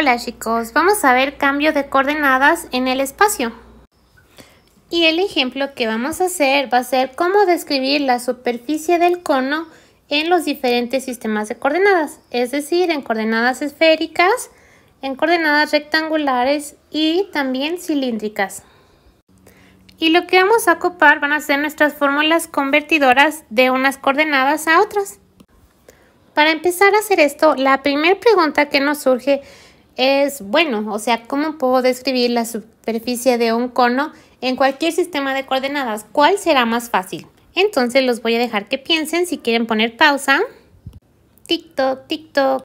Hola chicos, vamos a ver cambio de coordenadas en el espacio. Y el ejemplo que vamos a hacer va a ser cómo describir la superficie del cono en los diferentes sistemas de coordenadas, es decir, en coordenadas esféricas, en coordenadas rectangulares y también cilíndricas. Y lo que vamos a ocupar van a ser nuestras fórmulas convertidoras de unas coordenadas a otras. Para empezar a hacer esto, la primera pregunta que nos surge es bueno, o sea, ¿cómo puedo describir la superficie de un cono en cualquier sistema de coordenadas? ¿Cuál será más fácil? Entonces los voy a dejar que piensen si quieren poner pausa. Tic-toc,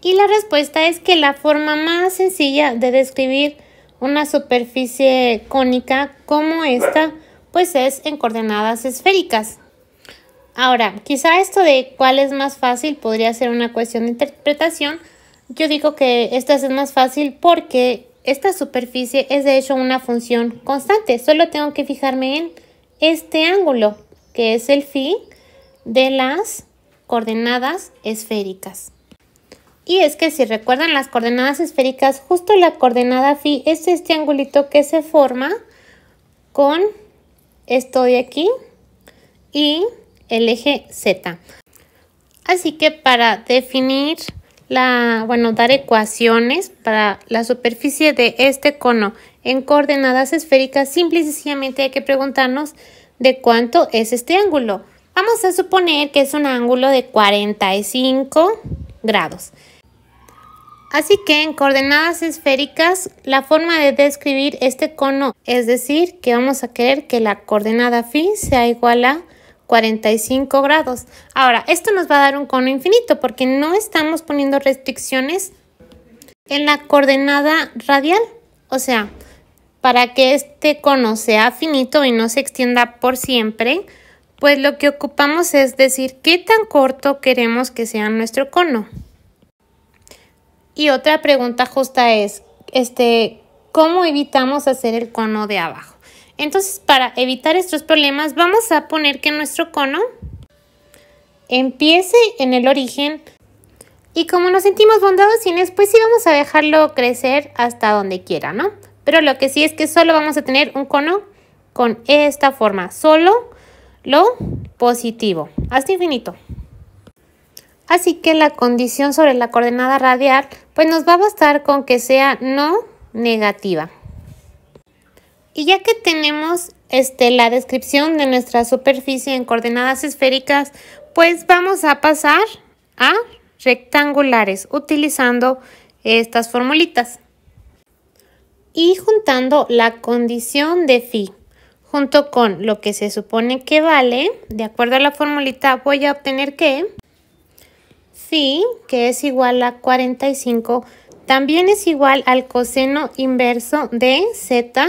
Y la respuesta es que la forma más sencilla de describir una superficie cónica como esta, pues es en coordenadas esféricas. Ahora, quizá esto de cuál es más fácil podría ser una cuestión de interpretación, yo digo que esta es más fácil porque esta superficie es de hecho una función constante. Solo tengo que fijarme en este ángulo, que es el phi de las coordenadas esféricas. Y es que si recuerdan las coordenadas esféricas, justo la coordenada phi es este angulito que se forma con esto de aquí y el eje Z. Así que para definir la, bueno, dar ecuaciones para la superficie de este cono en coordenadas esféricas, simple y sencillamente hay que preguntarnos de cuánto es este ángulo. Vamos a suponer que es un ángulo de 45 grados. Así que en coordenadas esféricas, la forma de describir este cono es decir, que vamos a querer que la coordenada phi sea igual a 45 grados. Ahora, esto nos va a dar un cono infinito porque no estamos poniendo restricciones en la coordenada radial. O sea, para que este cono sea finito y no se extienda por siempre, pues lo que ocupamos es decir qué tan corto queremos que sea nuestro cono. Y otra pregunta justa es, este, ¿cómo evitamos hacer el cono de abajo? Entonces, para evitar estos problemas, vamos a poner que nuestro cono empiece en el origen y como nos sentimos bondadosines, pues sí vamos a dejarlo crecer hasta donde quiera, ¿no? Pero lo que sí es que solo vamos a tener un cono con esta forma, solo lo positivo, hasta infinito. Así que la condición sobre la coordenada radial, pues nos va a bastar con que sea no negativa. Y ya que tenemos este, la descripción de nuestra superficie en coordenadas esféricas, pues vamos a pasar a rectangulares utilizando estas formulitas. Y juntando la condición de phi junto con lo que se supone que vale, de acuerdo a la formulita voy a obtener que phi, que es igual a 45, también es igual al coseno inverso de z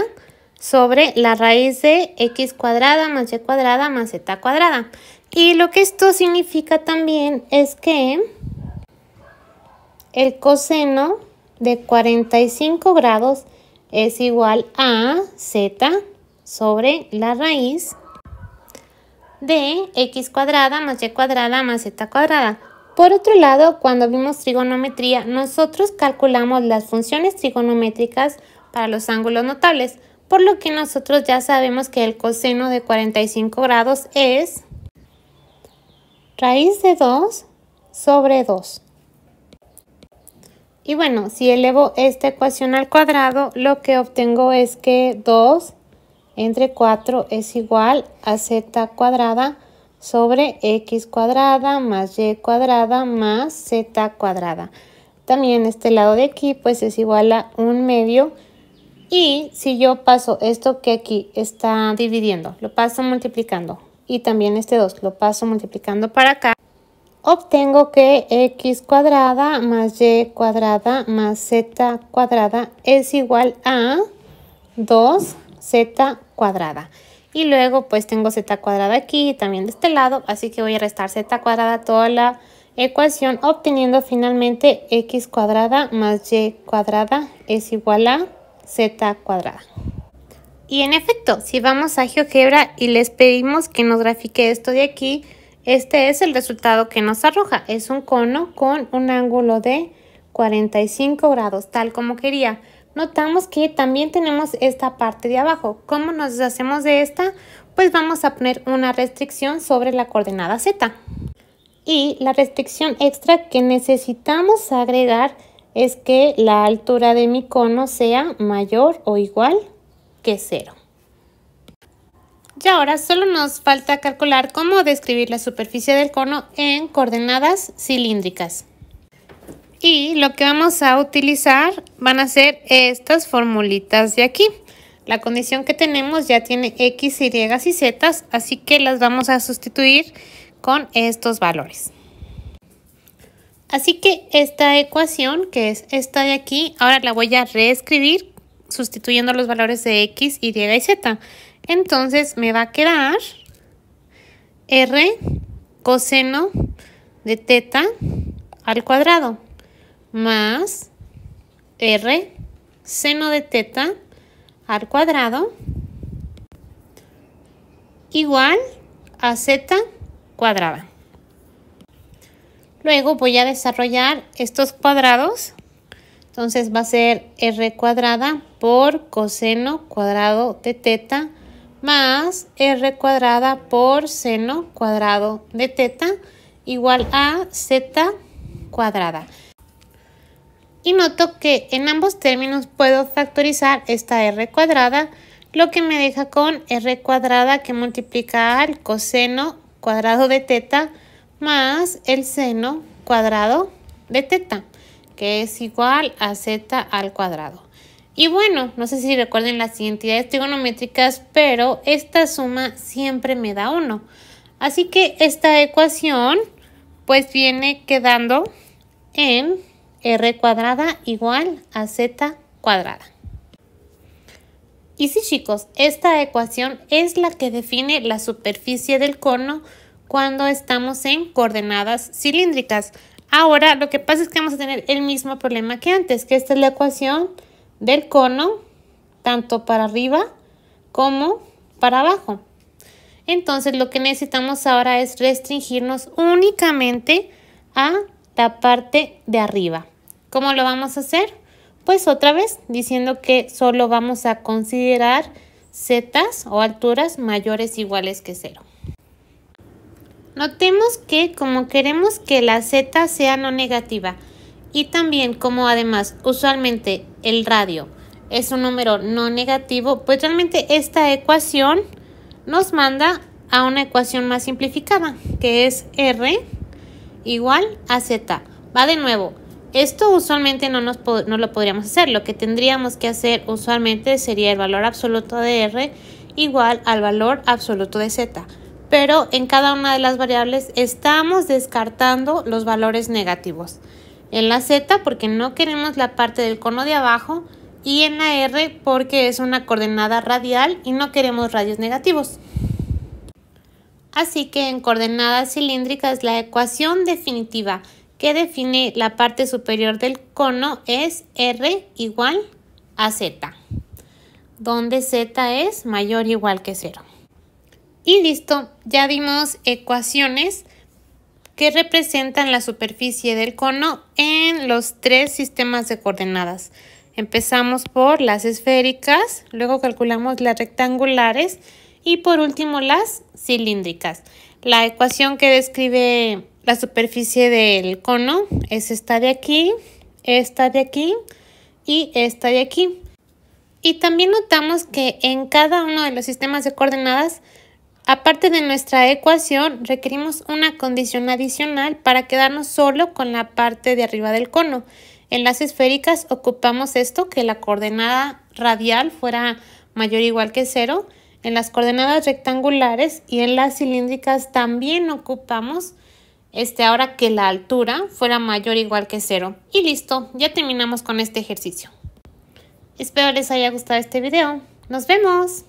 sobre la raíz de x cuadrada más y cuadrada más z cuadrada. Y lo que esto significa también es que el coseno de 45 grados es igual a z sobre la raíz de x cuadrada más y cuadrada más z cuadrada. Por otro lado, cuando vimos trigonometría, nosotros calculamos las funciones trigonométricas para los ángulos notables por lo que nosotros ya sabemos que el coseno de 45 grados es raíz de 2 sobre 2. Y bueno, si elevo esta ecuación al cuadrado, lo que obtengo es que 2 entre 4 es igual a z cuadrada sobre x cuadrada más y cuadrada más z cuadrada. También este lado de aquí pues es igual a 1 medio y si yo paso esto que aquí está dividiendo, lo paso multiplicando y también este 2 lo paso multiplicando para acá, obtengo que x cuadrada más y cuadrada más z cuadrada es igual a 2z cuadrada. Y luego pues tengo z cuadrada aquí y también de este lado, así que voy a restar z cuadrada toda la ecuación obteniendo finalmente x cuadrada más y cuadrada es igual a z cuadrada. Y en efecto, si vamos a GeoGebra y les pedimos que nos grafique esto de aquí, este es el resultado que nos arroja. Es un cono con un ángulo de 45 grados, tal como quería. Notamos que también tenemos esta parte de abajo. ¿Cómo nos deshacemos de esta? Pues vamos a poner una restricción sobre la coordenada Z. Y la restricción extra que necesitamos agregar es que la altura de mi cono sea mayor o igual que cero. Y ahora solo nos falta calcular cómo describir la superficie del cono en coordenadas cilíndricas. Y lo que vamos a utilizar van a ser estas formulitas de aquí. La condición que tenemos ya tiene X, Y y Z, así que las vamos a sustituir con estos valores. Así que esta ecuación, que es esta de aquí, ahora la voy a reescribir sustituyendo los valores de x, y y z. Entonces me va a quedar r coseno de teta al cuadrado más r seno de teta al cuadrado igual a z cuadrada. Luego voy a desarrollar estos cuadrados. Entonces va a ser R cuadrada por coseno cuadrado de teta más R cuadrada por seno cuadrado de teta igual a Z cuadrada. Y noto que en ambos términos puedo factorizar esta R cuadrada, lo que me deja con R cuadrada que multiplica al coseno cuadrado de teta más el seno cuadrado de teta, que es igual a z al cuadrado. Y bueno, no sé si recuerden las identidades trigonométricas, pero esta suma siempre me da 1. Así que esta ecuación pues viene quedando en r cuadrada igual a z cuadrada. Y sí chicos, esta ecuación es la que define la superficie del cono cuando estamos en coordenadas cilíndricas. Ahora, lo que pasa es que vamos a tener el mismo problema que antes, que esta es la ecuación del cono, tanto para arriba como para abajo. Entonces, lo que necesitamos ahora es restringirnos únicamente a la parte de arriba. ¿Cómo lo vamos a hacer? Pues otra vez, diciendo que solo vamos a considerar zetas o alturas mayores iguales que cero. Notemos que como queremos que la z sea no negativa y también como además usualmente el radio es un número no negativo, pues realmente esta ecuación nos manda a una ecuación más simplificada, que es R igual a Z. Va de nuevo. Esto usualmente no, nos, no lo podríamos hacer. Lo que tendríamos que hacer usualmente sería el valor absoluto de R igual al valor absoluto de Z pero en cada una de las variables estamos descartando los valores negativos. En la Z porque no queremos la parte del cono de abajo y en la R porque es una coordenada radial y no queremos radios negativos. Así que en coordenadas cilíndricas la ecuación definitiva que define la parte superior del cono es R igual a Z, donde Z es mayor o igual que cero. Y listo, ya vimos ecuaciones que representan la superficie del cono en los tres sistemas de coordenadas. Empezamos por las esféricas, luego calculamos las rectangulares y por último las cilíndricas. La ecuación que describe la superficie del cono es esta de aquí, esta de aquí y esta de aquí. Y también notamos que en cada uno de los sistemas de coordenadas Aparte de nuestra ecuación, requerimos una condición adicional para quedarnos solo con la parte de arriba del cono. En las esféricas ocupamos esto, que la coordenada radial fuera mayor o igual que cero. En las coordenadas rectangulares y en las cilíndricas también ocupamos este, ahora que la altura fuera mayor o igual que cero. Y listo, ya terminamos con este ejercicio. Espero les haya gustado este video. ¡Nos vemos!